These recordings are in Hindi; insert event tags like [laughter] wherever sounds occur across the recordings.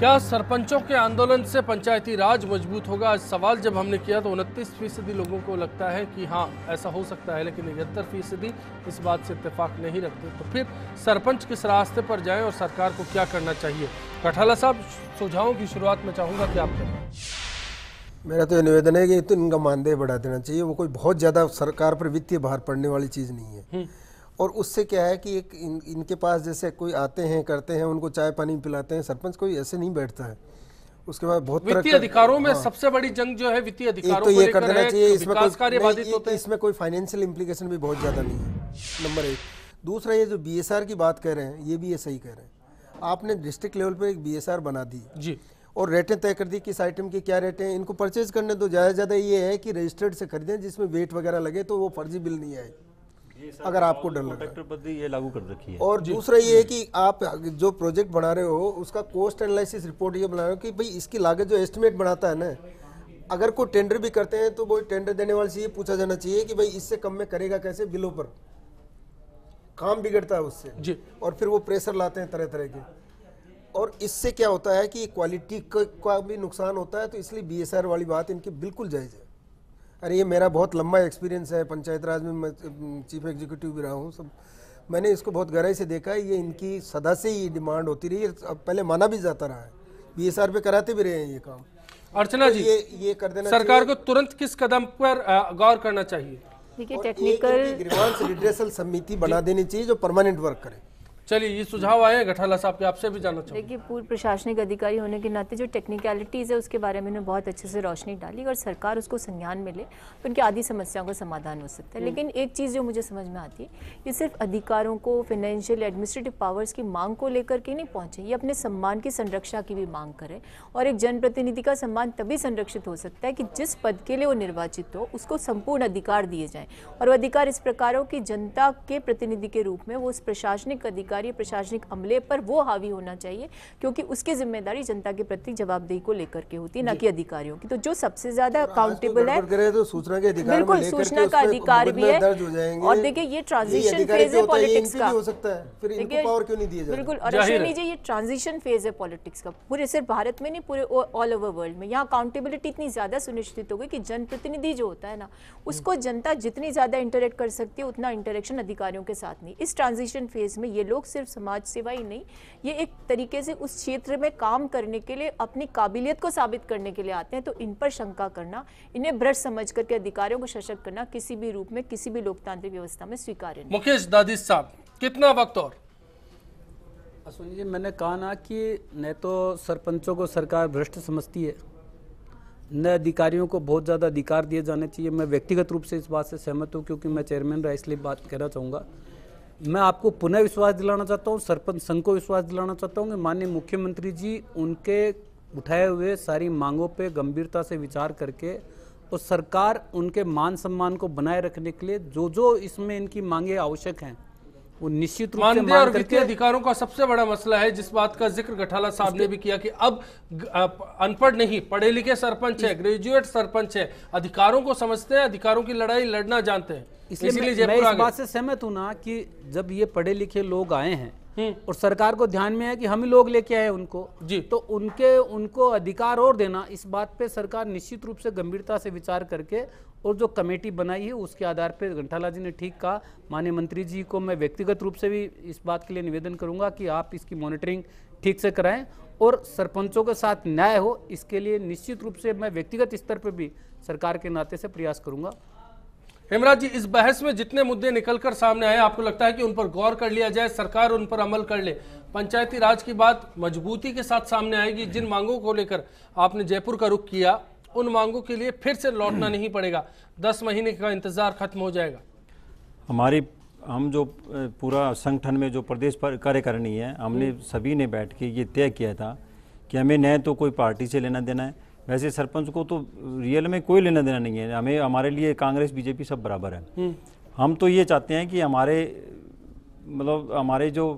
क्या सरपंचों के आंदोलन से पंचायती राज मजबूत होगा आज सवाल जब हमने किया तो उनतीस फीसदी लोगों को लगता है कि हाँ ऐसा हो सकता है लेकिन इकहत्तर फीसदी इस बात से इतफाक नहीं रखते तो फिर सरपंच किस रास्ते पर जाएं और सरकार को क्या करना चाहिए कठाला साहब सुझावों की शुरुआत में चाहूँगा कि आप करें मेरा तो ये निवेदन है कि तो इनका मानदेय बढ़ा देना चाहिए वो कोई बहुत ज़्यादा सरकार पर वित्तीय भार पड़ने वाली चीज़ नहीं है हम्म। और उससे क्या है कि एक इन, इनके पास जैसे कोई आते हैं करते हैं उनको चाय पानी पिलाते हैं सरपंच कोई ऐसे नहीं बैठता है उसके बाद बहुत वित्तीय अधिकारों में हाँ। सबसे बड़ी जंग जो है वित्तीय तो अधिकारों तो ये कर देना चाहिए इसमें कोई इसमें कोई फाइनेंशियल इम्प्लीकेशन भी बहुत ज़्यादा नहीं है नंबर एक दूसरा ये जो बी की बात कर रहे हैं ये भी ये सही कह रहे हैं आपने डिस्ट्रिक्ट लेवल पर एक बी बना दी जी और रेटें तय कर दी किस आइटम की क्या रेटें हैं इनको परचेज करने दो ज़्यादा ज़्यादा ये है कि रजिस्टर्ड से खरीदें जिसमें वेट वगैरह लगे तो वो फर्जी बिल नहीं आए अगर आपको डर है ये लागू कर रखी है और दूसरा ये है कि आप जो प्रोजेक्ट बना रहे हो उसका कॉस्ट एनालिसिस रिपोर्ट ये बना रहे हो कि भाई इसकी लागत जो एस्टिमेट बनाता है ना अगर कोई टेंडर भी करते हैं तो वो टेंडर देने वाले से ये पूछा जाना चाहिए कि भाई इससे कम में करेगा कैसे बिलों पर काम बिगड़ता है उससे जी और फिर वो प्रेशर लाते हैं तरह तरह के और इससे क्या होता है कि क्वालिटी का भी नुकसान होता है तो इसलिए बी वाली बात इनकी बिल्कुल जायज़ है अरे ये मेरा बहुत लंबा एक्सपीरियंस है पंचायत राज में मैं चीफ एग्जीक्यूटिव भी रहा हूँ सब मैंने इसको बहुत गहराई से देखा है ये इनकी सदा से ही डिमांड होती रही है अब पहले माना भी जाता रहा है बी एस आर पे कराते भी रहे हैं ये काम अर्चना तो जी ये ये कर देना सरकार को तुरंत किस कदम पर गौर करना चाहिए देखिए टेक्निकल रिड्रेसल समिति बना देनी चाहिए जो परमानेंट वर्क करे चलिए ये सुझाव आए गठाला साहब के आपसे भी जानना चाहिए देखिए पूर्व प्रशासनिक अधिकारी होने के नाते जो टेक्निकलिटीज़ है उसके बारे में उन्होंने बहुत अच्छे से रोशनी डाली और सरकार उसको संज्ञान में ले तो उनकी आधी समस्याओं का समाधान हो सकता है हम्म। लेकिन एक चीज़ जो मुझे समझ में आती है ये सिर्फ अधिकारों को फाइनेंशियल एडमिनिस्ट्रेटिव पावर्स की मांग को लेकर के नहीं पहुँचे ये अपने सम्मान की संरक्षा की भी मांग करे और एक जनप्रतिनिधि का सम्मान तभी संरक्षित हो सकता है कि जिस पद के लिए वो निर्वाचित हो उसको संपूर्ण अधिकार दिए जाए और वो अधिकार इस प्रकार हो कि जनता के प्रतिनिधि के रूप में वो उस प्रशासनिक अधिकार अधिकारी प्रशासनिक अमले पर वो हावी होना चाहिए क्योंकि उसकी जिम्मेदारी जनता के प्रति जवाबदेही को लेकर के होती है ना कि अधिकारियों की तो जो सबसे ज्यादा अकाउंटेबल तो तो है तो बिल्कुल सूचना का अधिकार भी है और देखिए ये ट्रांजिशन फेज है पॉलिटिक्स का हो सकता है बिल्कुल और अश्विनी जी ये ट्रांजिशन फेज है पॉलिटिक्स का पूरे सिर्फ भारत में नहीं पूरे ऑल ओवर वर्ल्ड में यहाँ अकाउंटेबिलिटी इतनी ज़्यादा सुनिश्चित हो गई कि जनप्रतिनिधि जो होता है ना उसको हम्म। जनता जितनी ज़्यादा इंटरेक्ट कर सकती है उतना इंटरेक्शन अधिकारियों के साथ नहीं इस ट्रांजिशन फेज में ये लोग लोग सिर्फ समाज सेवा ही नहीं ये एक तरीके से उस क्षेत्र में काम करने के लिए अपनी काबिलियत को साबित करने के लिए आते हैं तो इन पर शंका करना इन्हें भ्रष्ट समझ करके अधिकारियों को सशक्त करना किसी भी रूप में किसी भी लोकतांत्रिक व्यवस्था में स्वीकार्य मुकेश दादी साहब कितना वक्त और सुनिए जी मैंने कहा ना कि न तो सरपंचों को सरकार भ्रष्ट समझती है न अधिकारियों को बहुत ज़्यादा अधिकार दिए जाने चाहिए मैं व्यक्तिगत रूप से इस बात से सहमत हूँ क्योंकि मैं चेयरमैन रहा इसलिए बात कहना चाहूँगा मैं आपको पुनः विश्वास दिलाना चाहता हूँ सरपंच संघ को विश्वास दिलाना चाहता हूँ कि माननीय मुख्यमंत्री जी उनके उठाए हुए सारी मांगों पे गंभीरता से विचार करके और सरकार उनके मान सम्मान को बनाए रखने के लिए जो जो इसमें इनकी मांगे आवश्यक हैं वो निश्चित रूप से और वित्तीय अधिकारों का सबसे बड़ा मसला है जिस बात का जिक्र गठाला साहब ने भी किया कि अब अनपढ़ नहीं पढ़े लिखे सरपंच है ग्रेजुएट सरपंच है अधिकारों को समझते हैं अधिकारों की लड़ाई लड़ना जानते हैं इसलिए मैं, इस बात से सहमत हूँ ना कि जब ये पढ़े लिखे लोग आए हैं हम्म। और सरकार को ध्यान में है कि हम ही लोग लेके आए उनको जी तो उनके उनको अधिकार और देना इस बात पे सरकार निश्चित रूप से गंभीरता से विचार करके और जो कमेटी बनाई है उसके आधार पर घंटाला जी ने ठीक कहा माननीय मंत्री जी को मैं व्यक्तिगत रूप से भी इस बात के लिए निवेदन करूंगा कि आप इसकी मॉनिटरिंग ठीक से कराएं और सरपंचों के साथ न्याय हो इसके लिए निश्चित रूप से मैं व्यक्तिगत स्तर पर भी सरकार के नाते से प्रयास करूँगा हेमराज जी इस बहस में जितने मुद्दे निकलकर सामने आए आपको लगता है कि उन पर गौर कर लिया जाए सरकार उन पर अमल कर ले पंचायती राज की बात मजबूती के साथ सामने आएगी जिन मांगों को लेकर आपने जयपुर का रुख किया उन मांगों के लिए फिर से लौटना [clears throat] नहीं पड़ेगा दस महीने का इंतजार खत्म हो जाएगा हमारी हम जो पूरा संगठन में जो प्रदेश पर कार्यकारिणी है हमने हम्म। सभी ने बैठ के ये तय किया था कि हमें न तो कोई पार्टी से लेना देना है वैसे सरपंच को तो रियल में कोई लेना देना नहीं है हमें हमारे लिए कांग्रेस बीजेपी सब बराबर है हम्म। हम तो ये चाहते हैं कि हमारे मतलब हमारे जो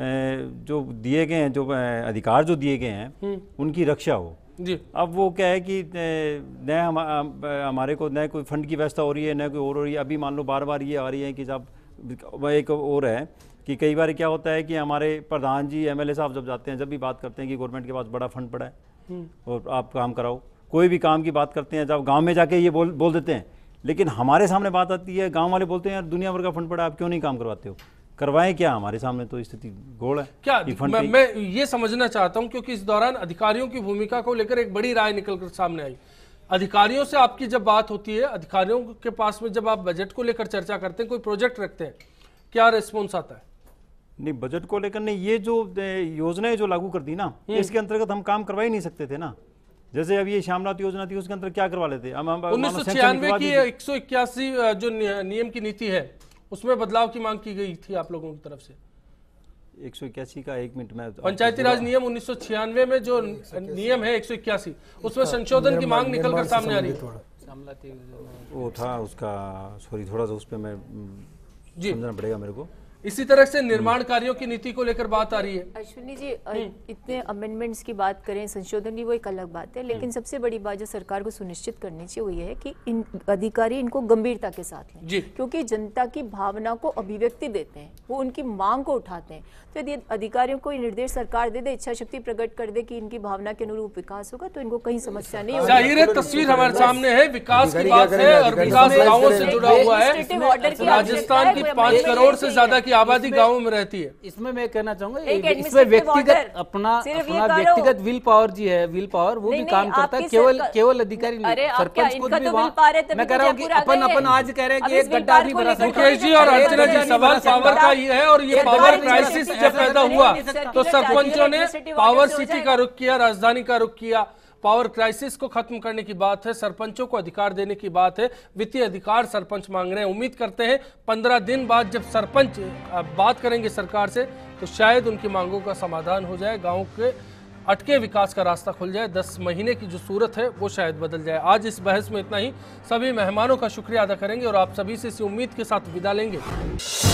जो दिए गए हैं जो अधिकार जो दिए गए हैं हम्म। उनकी रक्षा हो जी अब वो क्या है कि न हम, हमारे को न कोई फंड की व्यवस्था हो रही है न कोई और हो रही है अभी मान लो बार बार ये आ रही है कि जब एक और है कि कई बार क्या होता है कि हमारे प्रधान जी एमएलए साहब जब जाते हैं जब भी बात करते हैं कि गवर्नमेंट के पास बड़ा फंड पड़ा है और आप काम कराओ कोई भी काम की बात करते हैं जब गांव में जाके ये बोल बोल देते हैं लेकिन हमारे सामने बात आती है गांव वाले बोलते हैं यार दुनिया भर का फंड पड़ा आप क्यों नहीं काम करवाते हो करवाएं क्या हमारे सामने तो स्थिति गोड़ है क्या मैं, मैं ये समझना चाहता हूँ क्योंकि इस दौरान अधिकारियों की भूमिका को लेकर एक बड़ी राय निकल कर सामने आई अधिकारियों से आपकी जब बात होती है अधिकारियों के पास में जब आप बजट को लेकर चर्चा करते हैं कोई प्रोजेक्ट रखते हैं क्या रिस्पॉन्स आता है नहीं बजट को लेकर नहीं ये जो योजनाएं जो लागू कर दी ना हम्म। इसके अंतर्गत हम काम करवा ही नहीं सकते थे ना जैसे अब ये श्यामनाथ योजना थी उसके अंतर्गत क्या करवा लेते हम उन्नीस सौ छियानवे की एक सौ इक्यासी जो नियम की नीति है उसमें बदलाव की मांग की गई थी आप लोगों की तरफ से एक सौ इक्यासी का एक मिनट में पंचायती राज नियम उन्नीस सौ छियानवे में जो नियम है एक सौ इक्यासी उसमें संशोधन की मांग निकल कर सामने आ रही है वो था उसका सॉरी थोड़ा सा उस पर मैं समझना पड़ेगा मेरे को इसी तरह से हम्म। निर्माण कार्यों की नीति को लेकर बात आ रही है अश्विनी जी हम्म। इतने अमेंडमेंट्स की बात करें संशोधन की वो एक अलग बात है लेकिन हम्म। सबसे बड़ी बात जो सरकार को सुनिश्चित करनी चाहिए वो ये है कि इन अधिकारी इनको गंभीरता के साथ लें क्योंकि जनता की भावना को अभिव्यक्ति देते हैं वो उनकी मांग को उठाते हैं तो यदि अधिकारियों को निर्देश सरकार दे दे इच्छा शक्ति प्रकट कर दे की इनकी भावना के अनुरूप विकास होगा तो इनको कहीं समस्या नहीं होगी तस्वीर हमारे सामने है विकास की बात है और विकास से जुड़ा हुआ है राजस्थान की पाँच करोड़ से ज्यादा की आबादी गाँव में रहती है इसमें मैं कहना चाहूंगा इसमें व्यक्तिगत अपना अपना व्यक्तिगत विल पावर जी है विल पावर वो भी काम करता है केवल केवल अधिकारी सरपंच को भी तो वहाँ मैं कह रहा हूँ की अपन अपन आज कह रहे हैं की एक गड्ढा भी भरा मुकेश जी और अर्चना जी सवाल पावर का ही है और ये पावर क्राइसिस जब पैदा हुआ तो सरपंचों ने पावर सिटी का रुख किया राजधानी का रुख किया पावर क्राइसिस को खत्म करने की बात है सरपंचों को अधिकार देने की बात है वित्तीय अधिकार सरपंच मांग रहे हैं उम्मीद करते हैं पंद्रह दिन बाद जब सरपंच बात करेंगे सरकार से तो शायद उनकी मांगों का समाधान हो जाए गाँव के अटके विकास का रास्ता खुल जाए दस महीने की जो सूरत है वो शायद बदल जाए आज इस बहस में इतना ही सभी मेहमानों का शुक्रिया अदा करेंगे और आप सभी से इसी उम्मीद के साथ विदा लेंगे